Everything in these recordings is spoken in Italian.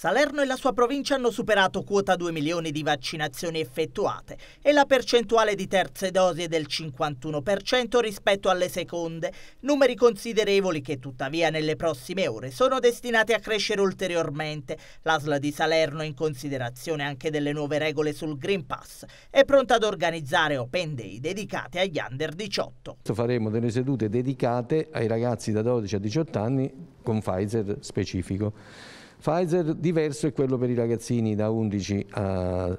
Salerno e la sua provincia hanno superato quota 2 milioni di vaccinazioni effettuate e la percentuale di terze dosi è del 51% rispetto alle seconde, numeri considerevoli che tuttavia nelle prossime ore sono destinati a crescere ulteriormente. L'ASL di Salerno, in considerazione anche delle nuove regole sul Green Pass, è pronta ad organizzare Open Day dedicate agli under 18. Faremo delle sedute dedicate ai ragazzi da 12 a 18 anni con Pfizer specifico. Pfizer diverso è quello per i ragazzini da 11 a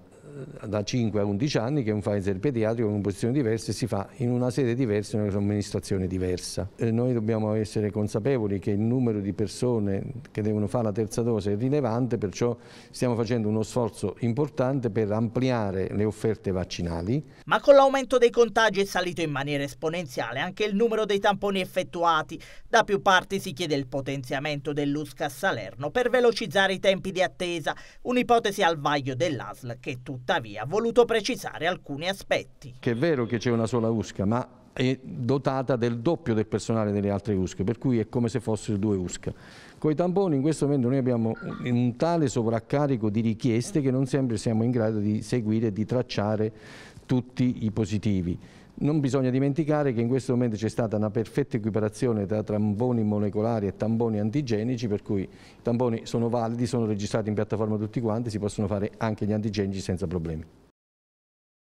eh, da 5 a 11 anni che è un Pfizer pediatrico con posizioni diverse si fa in una sede diversa, in una somministrazione diversa. E noi dobbiamo essere consapevoli che il numero di persone che devono fare la terza dose è rilevante, perciò stiamo facendo uno sforzo importante per ampliare le offerte vaccinali. Ma con l'aumento dei contagi è salito in maniera esponenziale anche il numero dei tamponi effettuati. Da più parti si chiede il potenziamento dell'USCA Salerno per velocizzare i tempi di attesa, un'ipotesi al vaglio dell'ASL che tutta tuttavia voluto precisare alcuni aspetti. Che è vero che c'è una sola USCA, ma è dotata del doppio del personale delle altre USCA, per cui è come se fossero due USCA. Con i tamponi in questo momento noi abbiamo un tale sovraccarico di richieste che non sempre siamo in grado di seguire e di tracciare tutti i positivi. Non bisogna dimenticare che in questo momento c'è stata una perfetta equiparazione tra tamponi molecolari e tamponi antigenici, per cui i tamponi sono validi, sono registrati in piattaforma tutti quanti, si possono fare anche gli antigenici senza problemi.